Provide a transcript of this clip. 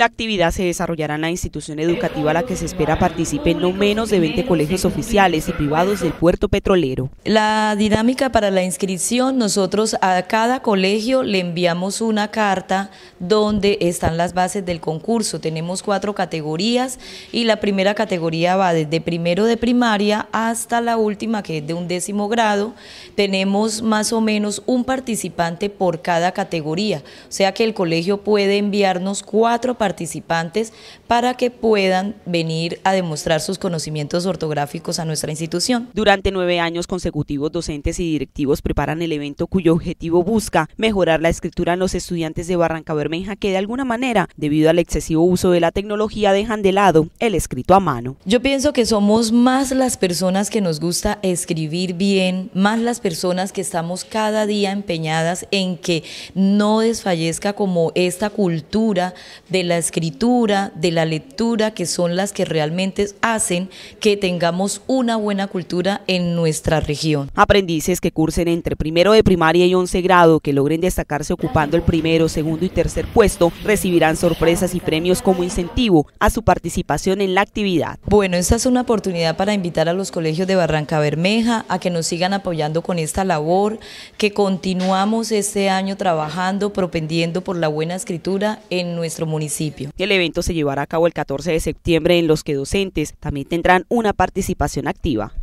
La actividad se desarrollará en la institución educativa a la que se espera participen no menos de 20 colegios oficiales y privados del puerto petrolero. La dinámica para la inscripción, nosotros a cada colegio le enviamos una carta donde están las bases del concurso. Tenemos cuatro categorías y la primera categoría va desde primero de primaria hasta la última que es de un décimo grado. Tenemos más o menos un participante por cada categoría, o sea que el colegio puede enviarnos cuatro participantes participantes para que puedan venir a demostrar sus conocimientos ortográficos a nuestra institución. Durante nueve años consecutivos, docentes y directivos preparan el evento cuyo objetivo busca mejorar la escritura en los estudiantes de Barranca Bermeja que de alguna manera, debido al excesivo uso de la tecnología, dejan de lado el escrito a mano. Yo pienso que somos más las personas que nos gusta escribir bien, más las personas que estamos cada día empeñadas en que no desfallezca como esta cultura de la escritura, de la lectura, que son las que realmente hacen que tengamos una buena cultura en nuestra región. Aprendices que cursen entre primero de primaria y once grado, que logren destacarse ocupando el primero, segundo y tercer puesto, recibirán sorpresas y premios como incentivo a su participación en la actividad. Bueno, esta es una oportunidad para invitar a los colegios de Barranca Bermeja a que nos sigan apoyando con esta labor, que continuamos este año trabajando, propendiendo por la buena escritura en nuestro municipio. El evento se llevará a cabo el 14 de septiembre en los que docentes también tendrán una participación activa.